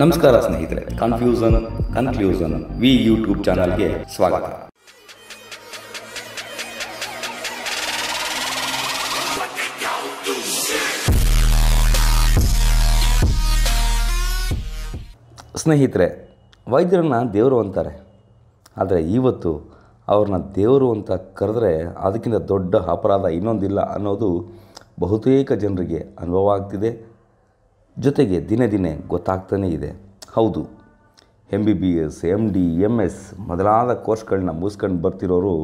ನಮಸ್ಕಾರ ಸ್ನೇಹಿತರೆ confusion conclusion V YouTube ಚಾನಲ್ಗೆ ಸ್ವಾಗತ ಸ್ನೇಹಿತರೆ ವೈದ್ಯರನ್ನ ದೇವರು ಅಂತಾರೆ ಆದರೆ ಇವತ್ತು ಅವ್ರನ್ನ ದೇವರು ಅಂತ ಕರೆದ್ರೆ ಅದಕ್ಕಿಂತ ದೊಡ್ಡ ಅಪರಾಧ ಇನ್ನೊಂದಿಲ್ಲ ಅನ್ನೋದು ಬಹುತೇಕ ಜನರಿಗೆ ಅನುಭವ ಆಗ್ತಿದೆ ಜೊತೆಗೆ ದಿನೇ ದಿನೇ ಗೊತ್ತಾಗ್ತಾನೇ ಇದೆ ಹೌದು M B B S M D M S ಮೊದಲಾದ ಕೋರ್ಸ್ಗಳನ್ನ ಮುಗಿಸ್ಕೊಂಡು ಬರ್ತಿರೋರು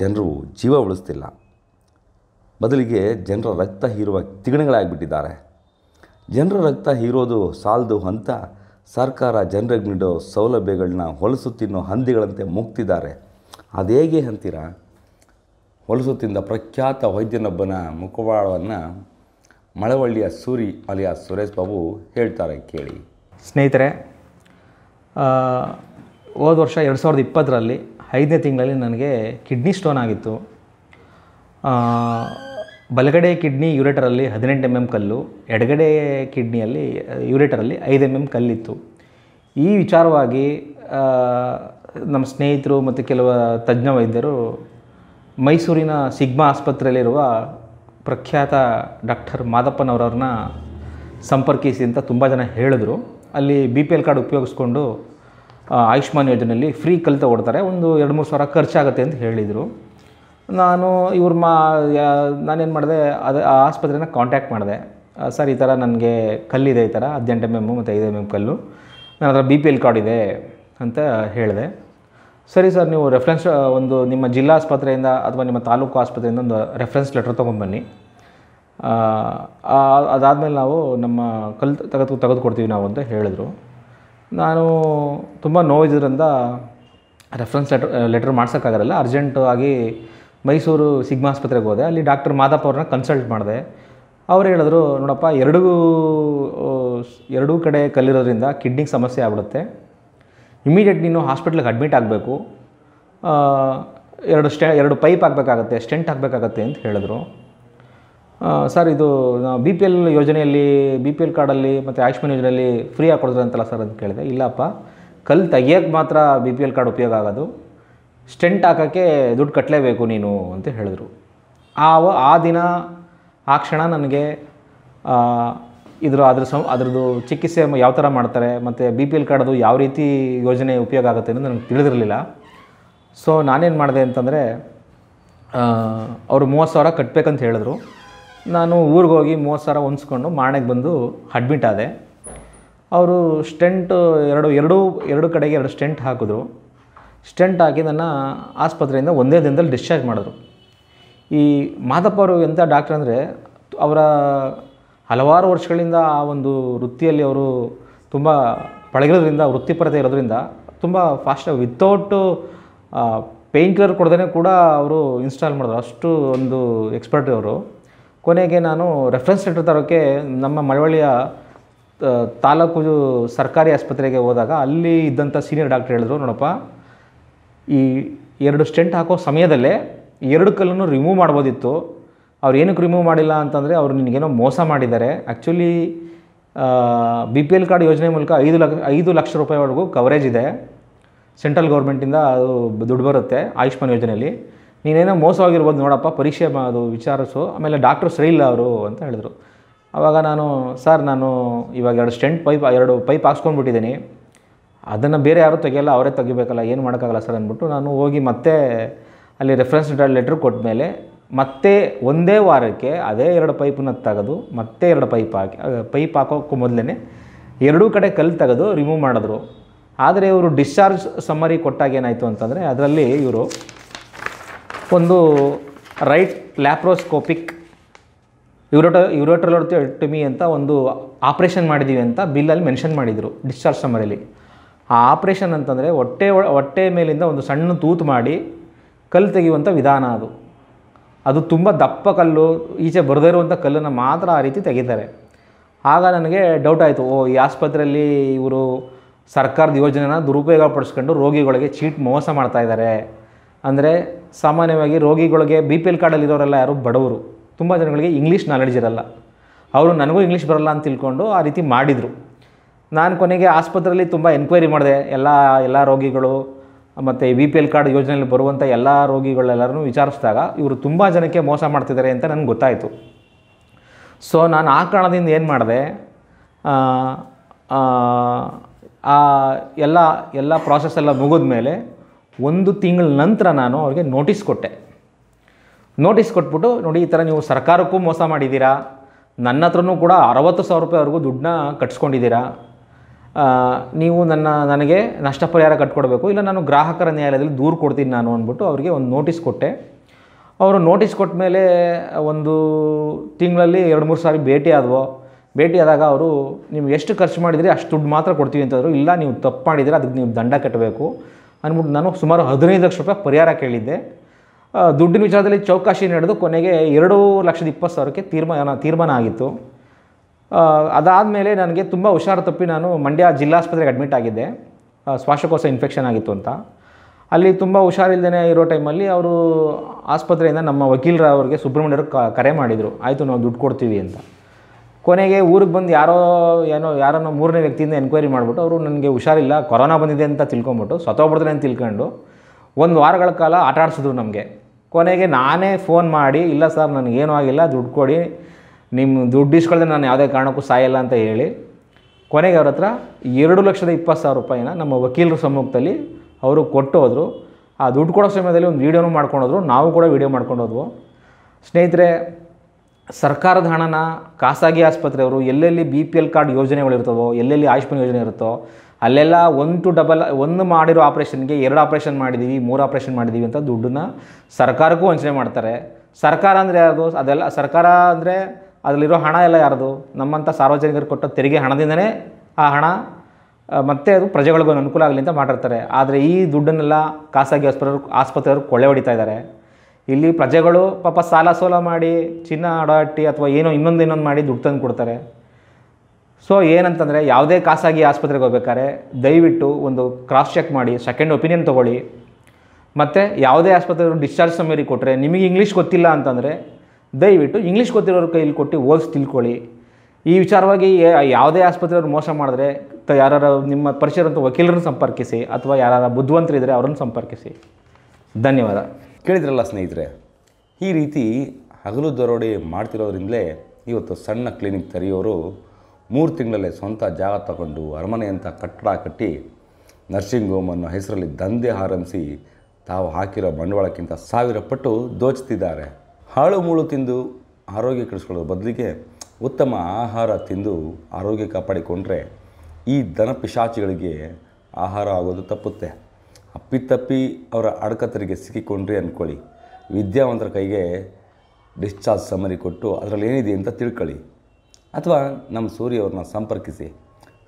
ಜನರು ಜೀವ ಉಳಿಸ್ತಿಲ್ಲ ಬದಲಿಗೆ ಜನರ ರಕ್ತ ಹೀರುವ ತಿಗಣಗಳಾಗಿಬಿಟ್ಟಿದ್ದಾರೆ ಜನರ ರಕ್ತ ಹೀರೋದು ಸಾಲದು ಅಂತ ಸರ್ಕಾರ ಜನರಿಗೆ ನೀಡೋ ಸೌಲಭ್ಯಗಳನ್ನ ಹೊಲಸು ತಿನ್ನೋ ಹಂದಿಗಳಂತೆ ಮುಗ್ತಿದ್ದಾರೆ ಅದೇಗೆ ಅಂತೀರಾ ಹೊಲಸು ತಿಂದ ಪ್ರಖ್ಯಾತ ವೈದ್ಯನೊಬ್ಬನ ಮುಖವಾಡವನ್ನು ಮಳವಳ್ಳಿಯ ಸೂರಿ ಅಲಿಯಾ ಸುರೇಶ್ ಬಾಬು ಹೇಳ್ತಾರೆ ಕೇಳಿ ಸ್ನೇಹಿತರೆ ಹೋದ ವರ್ಷ ಎರಡು ಸಾವಿರದ ಇಪ್ಪತ್ತರಲ್ಲಿ ಐದನೇ ತಿಂಗಳಲ್ಲಿ ನನಗೆ ಕಿಡ್ನಿ ಸ್ಟೋನ್ ಆಗಿತ್ತು ಬಲಗಡೆ ಕಿಡ್ನಿ ಯುರೇಟರಲ್ಲಿ ಹದಿನೆಂಟು ಎಮ್ ಎಮ್ ಕಲ್ಲು ಎಡಗಡೆ ಕಿಡ್ನಿಯಲ್ಲಿ ಯುರೇಟರಲ್ಲಿ ಐದು ಎಮ್ ಎಮ್ ಕಲ್ಲಿತ್ತು ಈ ವಿಚಾರವಾಗಿ ನಮ್ಮ ಸ್ನೇಹಿತರು ಮತ್ತು ಕೆಲವು ತಜ್ಞ ವೈದ್ಯರು ಮೈಸೂರಿನ ಸಿಗ್ಮಾ ಆಸ್ಪತ್ರೆಯಲ್ಲಿರುವ ಪ್ರಖ್ಯಾತ ಡಾಕ್ಟರ್ ಮಾದಪ್ಪನವರವ್ರನ್ನ ಸಂಪರ್ಕಿಸಿ ಅಂತ ತುಂಬ ಜನ ಹೇಳಿದ್ರು ಅಲ್ಲಿ ಬಿ ಪಿ ಎಲ್ ಕಾರ್ಡ್ ಉಪಯೋಗಿಸ್ಕೊಂಡು ಆಯುಷ್ಮಾನ್ ಯೋಜನೆಯಲ್ಲಿ ಫ್ರೀ ಕಲಿತ ಕೊಡ್ತಾರೆ ಒಂದು ಎರಡು ಮೂರು ಸಾವಿರ ಖರ್ಚಾಗುತ್ತೆ ಅಂತ ಹೇಳಿದರು ನಾನು ಇವ್ರ ಮಾ ನಾನೇನು ಮಾಡಿದೆ ಅದು ಆ ಆಸ್ಪತ್ರೆನ ಕಾಂಟ್ಯಾಕ್ಟ್ ಮಾಡಿದೆ ಸರ್ ಈ ಥರ ನನಗೆ ಕಲ್ಲಿದೆ ಈ ಥರ ಹದಿನೆಂಟು ಎಮ್ ಎಮ್ಮು ಮತ್ತು ಐದು ಎಮ್ ಎಮ್ ಕಲ್ಲು ನನ್ನ ಹತ್ರ ಬಿ ಪಿ ಎಲ್ ಕಾರ್ಡ್ ಇದೆ ಅಂತ ಹೇಳಿದೆ ಸರಿ ಸರ್ ನೀವು ರೆಫರೆನ್ಸ್ ಒಂದು ನಿಮ್ಮ ಜಿಲ್ಲಾ ಆಸ್ಪತ್ರೆಯಿಂದ ಅಥವಾ ನಿಮ್ಮ ತಾಲೂಕು ಆಸ್ಪತ್ರೆಯಿಂದ ಒಂದು ರೆಫರೆನ್ಸ್ ಲೆಟ್ರ್ ತೊಗೊಂಡ್ಬನ್ನಿ ಅದಾದಮೇಲೆ ನಾವು ನಮ್ಮ ಕಲ್ ತೆಗೆದು ತೆಗೆದುಕೊಡ್ತೀವಿ ನಾವು ಅಂತ ಹೇಳಿದ್ರು ನಾನು ತುಂಬ ನೋವಿದ್ದರಿಂದ ರೆಫರೆನ್ಸ್ ಲೆಟ್ರ್ ಲೆಟ್ರ್ ಮಾಡ್ಸೋಕ್ಕಾಗಲ್ಲ ಅರ್ಜೆಂಟ್ ಆಗಿ ಮೈಸೂರು ಸಿಗ್ಮಾ ಆಸ್ಪತ್ರೆಗೆ ಹೋದೆ ಅಲ್ಲಿ ಡಾಕ್ಟರ್ ಮಾದಪ್ಪ ಅವ್ರನ್ನ ಕನ್ಸಲ್ಟ್ ಮಾಡಿದೆ ಅವ್ರು ಹೇಳಿದ್ರು ನೋಡಪ್ಪ ಎರಡೂ ಎರಡೂ ಕಡೆ ಕಲ್ಲಿರೋದ್ರಿಂದ ಕಿಡ್ನಿಗೆ ಸಮಸ್ಯೆ ಆಗ್ಬಿಡುತ್ತೆ ಇಮಿಡಿಯೇಟ್ ನೀನು ಹಾಸ್ಪಿಟ್ಲಿಗೆ ಅಡ್ಮಿಟ್ ಆಗಬೇಕು ಎರಡು ಸ್ಟೆ ಎರಡು ಪೈಪ್ ಹಾಕಬೇಕಾಗತ್ತೆ ಸ್ಟೆಂಟ್ ಹಾಕಬೇಕಾಗತ್ತೆ ಅಂತ ಹೇಳಿದ್ರು ಸರ್ ಇದು ಬಿ ಪಿ ಎಲ್ ಯೋಜನೆಯಲ್ಲಿ ಬಿ ಪಿ ಎಲ್ ಕಾರ್ಡಲ್ಲಿ ಮತ್ತು ಆಯುಷ್ಮಾನ್ ಯೋಜನೆಯಲ್ಲಿ ಫ್ರೀ ಹಾಕೊಡಿದ್ರೆ ಅಂತಲ್ಲ ಸರ್ ಅಂತ ಕೇಳಿದೆ ಇಲ್ಲಪ್ಪ ಕಲ್ಲು ತೆಗಿಯೋಕ್ಕೆ ಮಾತ್ರ ಬಿ ಪಿ ಎಲ್ ಕಾರ್ಡ್ ಉಪಯೋಗ ಆಗೋದು ಸ್ಟೆಂಟ್ ಹಾಕೋಕ್ಕೆ ದುಡ್ಡು ಕಟ್ಟಲೇಬೇಕು ನೀನು ಅಂತ ಹೇಳಿದ್ರು ಆ ಆ ದಿನ ಆ ಕ್ಷಣ ನನಗೆ ಇದ್ರ ಅದ್ರ ಸಂ ಅದ್ರದ್ದು ಚಿಕಿತ್ಸೆ ಯಾವ ಥರ ಮಾಡ್ತಾರೆ ಮತ್ತು ಬಿ ಪಿ ಎಲ್ ಕಾರ್ಡದು ಯಾವ ರೀತಿ ಯೋಜನೆ ಉಪಯೋಗ ಆಗುತ್ತೆ ಅನ್ನೋದು ನನಗೆ ತಿಳಿದಿರಲಿಲ್ಲ ಸೊ ನಾನೇನು ಮಾಡಿದೆ ಅಂತಂದರೆ ಅವರು ಮೂವತ್ತು ಸಾವಿರ ಕಟ್ಟಬೇಕಂತ ಹೇಳಿದ್ರು ನಾನು ಊರಿಗೆ ಹೋಗಿ ಮೂವತ್ತು ಸಾವಿರ ಹೊಂದ್ಸ್ಕೊಂಡು ಮಾಣೆಗೆ ಬಂದು ಅಡ್ಮಿಟ್ ಆದೆ ಅವರು ಸ್ಟೆಂಟ್ ಎರಡು ಎರಡೂ ಎರಡು ಕಡೆಗೆ ಎರಡು ಸ್ಟೆಂಟ್ ಹಾಕಿದ್ರು ಸ್ಟೆಂಟ್ ಹಾಕಿ ನನ್ನ ಆಸ್ಪತ್ರೆಯಿಂದ ಒಂದೇ ದಿನದಲ್ಲಿ ಡಿಸ್ಚಾರ್ಜ್ ಮಾಡಿದ್ರು ಈ ಮಾದಪ್ಪ ಅವರು ಎಂಥ ಡಾಕ್ಟ್ರ್ ಅಂದರೆ ಅವರ ಹಲವಾರು ವರ್ಷಗಳಿಂದ ಆ ಒಂದು ವೃತ್ತಿಯಲ್ಲಿ ಅವರು ತುಂಬ ಪಳಗಿರೋದ್ರಿಂದ ವೃತ್ತಿಪರತೆ ಇರೋದ್ರಿಂದ ತುಂಬ ಫಾಸ್ಟಾಗಿ ವಿತೌಟ್ ಪೇಯ್ನ್ ಕಿಲ್ಲರ್ ಕೊಡ್ದೇ ಕೂಡ ಅವರು ಇನ್ಸ್ಟಾಲ್ ಮಾಡಿದ್ರು ಅಷ್ಟು ಒಂದು ಎಕ್ಸ್ಪರ್ಟ್ ಅವರು ಕೊನೆಗೆ ನಾನು ರೆಫರೆನ್ಸ್ ಲೆಟರ್ ತರೋಕ್ಕೆ ನಮ್ಮ ಮಳವಳ್ಳಿಯ ತಾಲೂಕು ಸರ್ಕಾರಿ ಆಸ್ಪತ್ರೆಗೆ ಹೋದಾಗ ಅಲ್ಲಿ ಇದ್ದಂಥ ಸೀನಿಯರ್ ಡಾಕ್ಟರ್ ಹೇಳಿದ್ರು ನೋಡಪ್ಪ ಈ ಎರಡು ಸ್ಟೆಂಟ್ ಹಾಕೋ ಸಮಯದಲ್ಲೇ ಎರಡು ಕಲ್ಲನ್ನು ರಿಮೂವ್ ಮಾಡ್ಬೋದಿತ್ತು ಅವ್ರು ಏನಕ್ಕೆ ರಿಮೂವ್ ಮಾಡಿಲ್ಲ ಅಂತಂದರೆ ಅವರು ನಿನಗೇನೋ ಮೋಸ ಮಾಡಿದ್ದಾರೆ actually B P L card ಯೋಜನೆ ಮೂಲಕ ಐದು ಲಕ್ಷ ಐದು ಲಕ್ಷ ರೂಪಾಯಿವರೆಗೂ ಕವರೇಜ್ ಇದೆ ಸೆಂಟ್ರಲ್ ಗೌರ್ಮೆಂಟಿಂದ ಅದು ದುಡ್ಡು ಬರುತ್ತೆ ಆಯುಷ್ಮಾನ್ ಯೋಜನೆಯಲ್ಲಿ ನೀನೇನೋ ಮೋಸವಾಗಿರ್ಬೋದು ನೋಡಪ್ಪ ಪರೀಕ್ಷೆ ಅದು ವಿಚಾರಿಸು ಆಮೇಲೆ ಡಾಕ್ಟರ್ ಸರಿ ಇಲ್ಲ ಅವರು ಅಂತ ಹೇಳಿದರು ಆವಾಗ ನಾನು ಸರ್ ನಾನು ಇವಾಗ ಎರಡು ಸ್ಟೆಂಟ್ ಪೈಪ್ ಎರಡು ಪೈಪ್ ಹಾಕ್ಸ್ಕೊಂಡ್ಬಿಟ್ಟಿದ್ದೀನಿ ಅದನ್ನು ಬೇರೆ ಯಾರೂ ತೆಗಿಯಲ್ಲ ಅವರೇ ತೆಗಿಬೇಕಲ್ಲ ಏನು ಮಾಡೋಕ್ಕಾಗಲ್ಲ ಸರ್ ಅಂದ್ಬಿಟ್ಟು ನಾನು ಹೋಗಿ ಮತ್ತೆ ಅಲ್ಲಿ ರೆಫರೆನ್ಸ್ ಲೆಟ್ರ್ ಕೊಟ್ಟ ಮೇಲೆ ಮತ್ತೆ ಒಂದೇ ವಾರಕ್ಕೆ ಅದೇ ಎರಡು ಪೈಪನ್ನು ತೆಗೆದು ಮತ್ತೆ ಎರಡು ಪೈಪ್ ಹಾಕಿ ಪೈಪ್ ಹಾಕೋಕ್ಕೂ ಮೊದಲೇ ಎರಡೂ ಕಡೆ ಕಲ್ಲು ತೆಗೆದು ರಿಮೂವ್ ಮಾಡಿದ್ರು ಆದರೆ ಇವರು ಡಿಸ್ಚಾರ್ಜ್ ಸಮ್ಮರಿ ಕೊಟ್ಟಾಗ ಏನಾಯಿತು ಅಂತಂದರೆ ಅದರಲ್ಲಿ ಇವರು ಒಂದು ರೈಟ್ ಲ್ಯಾಪ್ರೋಸ್ಕೋಪಿಕ್ ಯುರೋಟ ಯುರೋಟಲೋಟಮಿ ಅಂತ ಒಂದು ಆಪ್ರೇಷನ್ ಮಾಡಿದ್ದೀವಿ ಅಂತ ಬಿಲ್ಲಲ್ಲಿ ಮೆನ್ಷನ್ ಮಾಡಿದರು ಡಿಸ್ಚಾರ್ಜ್ ಸಮ್ಮರಿಲಿ ಆ ಆಪ್ರೇಷನ್ ಅಂತಂದರೆ ಹೊಟ್ಟೆ ಹೊಟ್ಟೆ ಮೇಲಿಂದ ಒಂದು ಸಣ್ಣ ತೂತು ಮಾಡಿ ಕಲ್ಲು ತೆಗೆಯುವಂಥ ವಿಧಾನ ಅದು ಅದು ತುಂಬ ದಪ್ಪ ಕಲ್ಲು ಈಚೆ ಬರದೇ ಇರುವಂಥ ಕಲ್ಲನ್ನು ಮಾತ್ರ ಆ ರೀತಿ ತೆಗಿತಾರೆ ಆಗ ನನಗೆ ಡೌಟ್ ಆಯಿತು ಓ ಈ ಆಸ್ಪತ್ರೆಯಲ್ಲಿ ಇವರು ಸರ್ಕಾರದ ಯೋಜನೆನ ದುರುಪಯೋಗ ಪಡಿಸ್ಕೊಂಡು ರೋಗಿಗಳಿಗೆ ಚೀಟ್ ಮೋಸ ಮಾಡ್ತಾ ಇದ್ದಾರೆ ಅಂದರೆ ಸಾಮಾನ್ಯವಾಗಿ ರೋಗಿಗಳಿಗೆ ಬಿ ಪಿ ಎಲ್ ಕಾರ್ಡಲ್ಲಿರೋರೆಲ್ಲ ಯಾರು ಬಡವರು ತುಂಬ ಜನಗಳಿಗೆ ಇಂಗ್ಲೀಷ್ ನಾಲೆಡ್ಜ್ ಇರಲ್ಲ ಅವರು ನನಗೂ ಇಂಗ್ಲೀಷ್ ಬರಲ್ಲ ಅಂತ ತಿಳ್ಕೊಂಡು ಆ ರೀತಿ ಮಾಡಿದರು ನಾನು ಕೊನೆಗೆ ಆಸ್ಪತ್ರೆಯಲ್ಲಿ ತುಂಬ ಎನ್ಕ್ವೈರಿ ಮಾಡಿದೆ ಎಲ್ಲ ಎಲ್ಲ ರೋಗಿಗಳು ಮತ್ತು ವಿ ಪಿ ಎಲ್ ಕಾರ್ಡ್ ಯೋಜನೆಯಲ್ಲಿ ಬರುವಂಥ ಎಲ್ಲ ರೋಗಿಗಳೆಲ್ಲರೂ ವಿಚಾರಿಸಿದಾಗ ಇವರು ತುಂಬ ಜನಕ್ಕೆ ಮೋಸ ಮಾಡ್ತಿದ್ದಾರೆ ಅಂತ ನನಗೆ ಗೊತ್ತಾಯಿತು ಸೊ ನಾನು ಆ ಕಾರಣದಿಂದ ಏನು ಮಾಡಿದೆ ಆ ಎಲ್ಲ ಎಲ್ಲ ಪ್ರಾಸೆಸ್ ಎಲ್ಲ ಮುಗಿದ ಮೇಲೆ ಒಂದು ತಿಂಗಳ ನಂತರ ನಾನು ಅವ್ರಿಗೆ ನೋಟಿಸ್ ಕೊಟ್ಟೆ ನೋಟಿಸ್ ಕೊಟ್ಬಿಟ್ಟು ನೋಡಿ ಈ ಥರ ನೀವು ಸರ್ಕಾರಕ್ಕೂ ಮೋಸ ಮಾಡಿದ್ದೀರಾ ನನ್ನ ಹತ್ರನೂ ಕೂಡ ಅರವತ್ತು ಸಾವಿರ ರೂಪಾಯಿವರೆಗೂ ದುಡ್ಡನ್ನ ಕಟ್ಸ್ಕೊಂಡಿದ್ದೀರಾ ನೀವು ನನ್ನ ನನಗೆ ನಷ್ಟ ಪರಿಹಾರ ಕಟ್ಕೊಡ್ಬೇಕು ಇಲ್ಲ ನಾನು ಗ್ರಾಹಕರ ನ್ಯಾಯಾಲಯದಲ್ಲಿ ದೂರು ಕೊಡ್ತೀನಿ ನಾನು ಅಂದ್ಬಿಟ್ಟು ಅವರಿಗೆ ಒಂದು ನೋಟಿಸ್ ಕೊಟ್ಟೆ ಅವರು ನೋಟಿಸ್ ಕೊಟ್ಟ ಮೇಲೆ ಒಂದು ತಿಂಗಳಲ್ಲಿ ಎರಡು ಮೂರು ಸಾರಿ ಭೇಟಿ ಆದವೋ ಭೇಟಿ ಆದಾಗ ಅವರು ನೀವು ಎಷ್ಟು ಖರ್ಚು ಮಾಡಿದರೆ ಅಷ್ಟು ದುಡ್ಡು ಮಾತ್ರ ಕೊಡ್ತೀವಿ ಅಂತಂದರು ಇಲ್ಲ ನೀವು ತಪ್ಪು ಮಾಡಿದರೆ ಅದಕ್ಕೆ ನೀವು ದಂಡ ಕಟ್ಟಬೇಕು ಅಂದ್ಬಿಟ್ಟು ನಾನು ಸುಮಾರು ಹದಿನೈದು ಲಕ್ಷ ರೂಪಾಯಿ ಪರಿಹಾರ ಕೇಳಿದ್ದೆ ದುಡ್ಡಿನ ವಿಚಾರದಲ್ಲಿ ಚೌಕಾಶಿ ನಡೆದು ಕೊನೆಗೆ ಎರಡು ಲಕ್ಷದ ಇಪ್ಪತ್ತು ಸಾವಿರಕ್ಕೆ ತೀರ್ಮಾನ ತೀರ್ಮಾನ ಆಗಿತ್ತು ಅದಾದ ಮೇಲೆ ನನಗೆ ತುಂಬ ಹುಷಾರು ತಪ್ಪಿ ನಾನು ಮಂಡ್ಯ ಜಿಲ್ಲಾಸ್ಪತ್ರೆಗೆ ಅಡ್ಮಿಟ್ ಆಗಿದ್ದೆ ಶ್ವಾಸಕೋಶ ಇನ್ಫೆಕ್ಷನ್ ಆಗಿತ್ತು ಅಂತ ಅಲ್ಲಿ ತುಂಬ ಹುಷಾರಿಲ್ದೇ ಇರೋ ಟೈಮಲ್ಲಿ ಅವರು ಆಸ್ಪತ್ರೆಯಿಂದ ನಮ್ಮ ವಕೀಲರ ಅವ್ರಿಗೆ ಸುಬ್ರಹ್ಮಣ್ಯರು ಕರೆ ಮಾಡಿದರು ಆಯಿತು ನಾವು ದುಡ್ಡು ಕೊಡ್ತೀವಿ ಅಂತ ಕೊನೆಗೆ ಊರಿಗೆ ಬಂದು ಯಾರೋ ಏನೋ ಯಾರನ್ನೋ ಮೂರನೇ ವ್ಯಕ್ತಿಯಿಂದ ಎನ್ಕ್ವೈರಿ ಮಾಡಿಬಿಟ್ಟು ಅವರು ನನಗೆ ಹುಷಾರಿಲ್ಲ ಕೊರೋನಾ ಬಂದಿದೆ ಅಂತ ತಿಳ್ಕೊಂಬಿಟ್ಟು ಸತ್ತೋಗ್ಬಿಡ್ತಾರೆ ಅಂತ ತಿಳ್ಕೊಂಡು ಒಂದು ವಾರಗಳ ಕಾಲ ಆಟ ಆಡಿಸಿದ್ರು ನಮಗೆ ಕೊನೆಗೆ ನಾನೇ ಫೋನ್ ಮಾಡಿ ಇಲ್ಲ ಸರ್ ನನಗೇನೂ ಆಗಿಲ್ಲ ದುಡ್ಡು ಕೊಡಿ ನಿಮ್ಮ ದುಡ್ಡು ಇಸ್ಕೊಳ್ದೆ ನಾನು ಯಾವುದೇ ಕಾರಣಕ್ಕೂ ಸಾಯಲ್ಲ ಅಂತ ಹೇಳಿ ಕೊನೆಗೆ ಅವ್ರ ಹತ್ರ ಎರಡು ಲಕ್ಷದ ಇಪ್ಪತ್ತು ಸಾವಿರ ರೂಪಾಯಿನ ನಮ್ಮ ವಕೀಲರ ಸಮ್ಮುಖದಲ್ಲಿ ಅವರು ಕೊಟ್ಟು ಹೋದರು ಆ ದುಡ್ಡು ಕೊಡೋ ಸಮಯದಲ್ಲಿ ಒಂದು ವೀಡಿಯೋನೂ ಮಾಡ್ಕೊಂಡೋದ್ರು ನಾವು ಕೂಡ ವೀಡಿಯೋ ಮಾಡ್ಕೊಂಡೋದ್ವು ಸ್ನೇಹಿತರೆ ಸರ್ಕಾರದ ಹಣನ ಖಾಸಗಿ ಆಸ್ಪತ್ರೆಯವರು ಎಲ್ಲೆಲ್ಲಿ ಬಿ ಪಿ ಎಲ್ ಕಾರ್ಡ್ ಯೋಜನೆಗಳಿರ್ತವೋ ಎಲ್ಲೆಲ್ಲಿ ಆಯುಷ್ಮಾನ್ ಯೋಜನೆ ಇರುತ್ತೋ ಅಲ್ಲೆಲ್ಲ ಒನ್ ಟು ಡಬಲ್ ಒಂದು ಮಾಡಿರೋ ಆಪ್ರೇಷನ್ಗೆ ಎರಡು ಆಪ್ರೇಷನ್ ಮಾಡಿದ್ದೀವಿ ಮೂರು ಆಪ್ರೇಷನ್ ಮಾಡಿದ್ದೀವಿ ಅಂತ ದುಡ್ಡನ್ನು ಸರ್ಕಾರಕ್ಕೂ ವಂಚನೆ ಮಾಡ್ತಾರೆ ಸರ್ಕಾರ ಅಂದರೆ ಯಾರು ಅದೆಲ್ಲ ಸರ್ಕಾರ ಅಂದರೆ ಅದರಲ್ಲಿರೋ ಹಣ ಎಲ್ಲ ಯಾರದು ನಮ್ಮಂಥ ಸಾರ್ವಜನಿಕರು ಕೊಟ್ಟ ತೆರಿಗೆ ಹಣದಿಂದನೇ ಆ ಹಣ ಮತ್ತೆ ಅದು ಪ್ರಜೆಗಳಿಗೂ ಅನುಕೂಲ ಆಗಲಿ ಅಂತ ಮಾಡಿರ್ತಾರೆ ಆದರೆ ಈ ದುಡ್ಡನ್ನೆಲ್ಲ ಖಾಸಗಿ ಆಸ್ಪತ್ರೆ ಆಸ್ಪತ್ರೆಯವರು ಕೊಳ್ಳೆ ಹೊಡಿತಾ ಇದ್ದಾರೆ ಇಲ್ಲಿ ಪ್ರಜೆಗಳು ಪಾಪ ಸಾಲ ಸೋಲ ಮಾಡಿ ಚಿನ್ನ ಅಡಾಟಿ ಅಥವಾ ಏನೋ ಇನ್ನೊಂದು ಇನ್ನೊಂದು ಮಾಡಿ ದುಡ್ಡು ತಂದು ಕೊಡ್ತಾರೆ ಸೊ ಏನಂತಂದರೆ ಯಾವುದೇ ಖಾಸಗಿ ಆಸ್ಪತ್ರೆಗೆ ಹೋಗ್ಬೇಕಾದ್ರೆ ದಯವಿಟ್ಟು ಒಂದು ಕ್ರಾಸ್ ಚೆಕ್ ಮಾಡಿ ಸೆಕೆಂಡ್ ಒಪಿನಿಯನ್ ತೊಗೊಳ್ಳಿ ಮತ್ತು ಯಾವುದೇ ಆಸ್ಪತ್ರೆಯವರು ಡಿಸ್ಚಾರ್ಜ್ ಸಮೀರಿ ಕೊಟ್ಟರೆ ನಿಮಗೆ ಇಂಗ್ಲೀಷ್ ಗೊತ್ತಿಲ್ಲ ಅಂತಂದರೆ ದಯವಿಟ್ಟು ಇಂಗ್ಲೀಷ್ ಗೊತ್ತಿರೋರ ಕೈಯಲ್ಲಿ ಕೊಟ್ಟು ಓದಿಸಿ ತಿಳ್ಕೊಳ್ಳಿ ಈ ವಿಚಾರವಾಗಿ ಯಾವುದೇ ಆಸ್ಪತ್ರೆಯವರು ಮೋಸ ಮಾಡಿದ್ರೆ ತ ಯಾರು ನಿಮ್ಮ ಪರಿಚಯರಂಥ ವಕೀಲರನ್ನು ಸಂಪರ್ಕಿಸಿ ಅಥವಾ ಯಾರ ಬುದ್ಧಿವಂತರಿದ್ದರೆ ಅವರನ್ನು ಸಂಪರ್ಕಿಸಿ ಧನ್ಯವಾದ ಕೇಳಿದ್ರಲ್ಲ ಸ್ನೇಹಿತರೆ ಈ ರೀತಿ ಹಗಲು ದರೋಡೆ ಮಾಡ್ತಿರೋದ್ರಿಂದಲೇ ಇವತ್ತು ಸಣ್ಣ ಕ್ಲಿನಿಕ್ ತೆರೆಯೋರು ಮೂರು ತಿಂಗಳಲ್ಲೇ ಸ್ವಂತ ಜಾಗ ತಗೊಂಡು ಅಂತ ಕಟ್ಟಡ ಕಟ್ಟಿ ನರ್ಸಿಂಗ್ ಹೋಮ್ ಅನ್ನೋ ಹೆಸರಲ್ಲಿ ದಂಧೆ ಆರಂಭಿಸಿ ತಾವು ಹಾಕಿರೋ ಬಂಡವಾಳಕ್ಕಿಂತ ಸಾವಿರ ಪಟ್ಟು ದೋಚ್ತಿದ್ದಾರೆ ಹಾಳು ಮೂಳು ತಿಂದು ಆರೋಗ್ಯ ಕೆಡಿಸ್ಕೊಳ್ಳೋದ್ರ ಬದಲಿಗೆ ಉತ್ತಮ ಆಹಾರ ತಿಂದು ಆರೋಗ್ಯ ಕಾಪಾಡಿಕೊಂಡ್ರೆ ಈ ದನ ಪಿಶಾಚಿಗಳಿಗೆ ಆಹಾರ ಆಗೋದು ತಪ್ಪುತ್ತೆ ಅಪ್ಪಿತಪ್ಪಿ ಅವರ ಅಡಕತ್ತರಿಗೆ ಸಿಕ್ಕಿಕೊಂಡ್ರಿ ಅಂದ್ಕೊಳ್ಳಿ ವಿದ್ಯಾವಂತರ ಕೈಗೆ ಡಿಸ್ಚಾರ್ಜ್ ಸಮರಿ ಕೊಟ್ಟು ಅದರಲ್ಲಿ ಏನಿದೆ ಅಂತ ತಿಳ್ಕೊಳ್ಳಿ ಅಥವಾ ನಮ್ಮ ಸೂರ್ಯವ್ರನ್ನ ಸಂಪರ್ಕಿಸಿ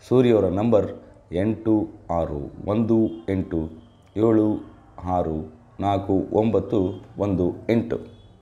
ಸೂರ್ಯವರ ನಂಬರ್ ಎಂಟು ಆರು ಒಂದು ಎಂಟು ಏಳು ಆರು ನಾಲ್ಕು ಒಂಬತ್ತು ಒಂದು ಎಂಟು